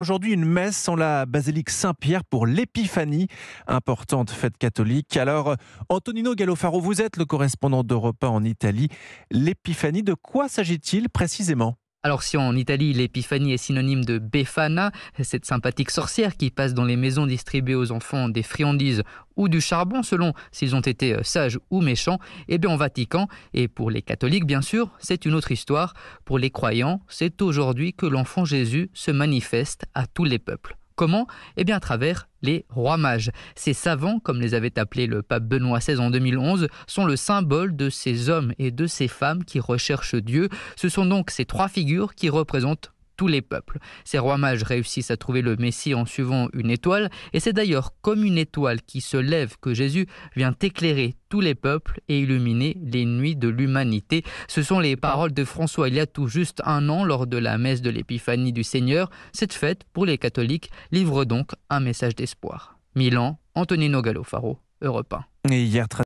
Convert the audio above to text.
Aujourd'hui, une messe en la basilique Saint-Pierre pour l'Épiphanie, importante fête catholique. Alors, Antonino Gallofaro, vous êtes le correspondant d'Europa en Italie. L'Épiphanie, de quoi s'agit-il précisément alors si en Italie l'épiphanie est synonyme de Befana, cette sympathique sorcière qui passe dans les maisons distribuées aux enfants des friandises ou du charbon selon s'ils ont été euh, sages ou méchants, eh bien en Vatican, et pour les catholiques bien sûr, c'est une autre histoire. Pour les croyants, c'est aujourd'hui que l'enfant Jésus se manifeste à tous les peuples. Comment Eh bien à travers les rois mages. Ces savants, comme les avait appelés le pape Benoît XVI en 2011, sont le symbole de ces hommes et de ces femmes qui recherchent Dieu. Ce sont donc ces trois figures qui représentent tous les peuples. Ces rois mages réussissent à trouver le Messie en suivant une étoile, et c'est d'ailleurs comme une étoile qui se lève que Jésus vient éclairer tous les peuples et illuminer les nuits de l'humanité. Ce sont les paroles de François il y a tout juste un an lors de la messe de l'Épiphanie du Seigneur. Cette fête, pour les catholiques, livre donc un message d'espoir. Milan, Antonino Gallo Europe 1.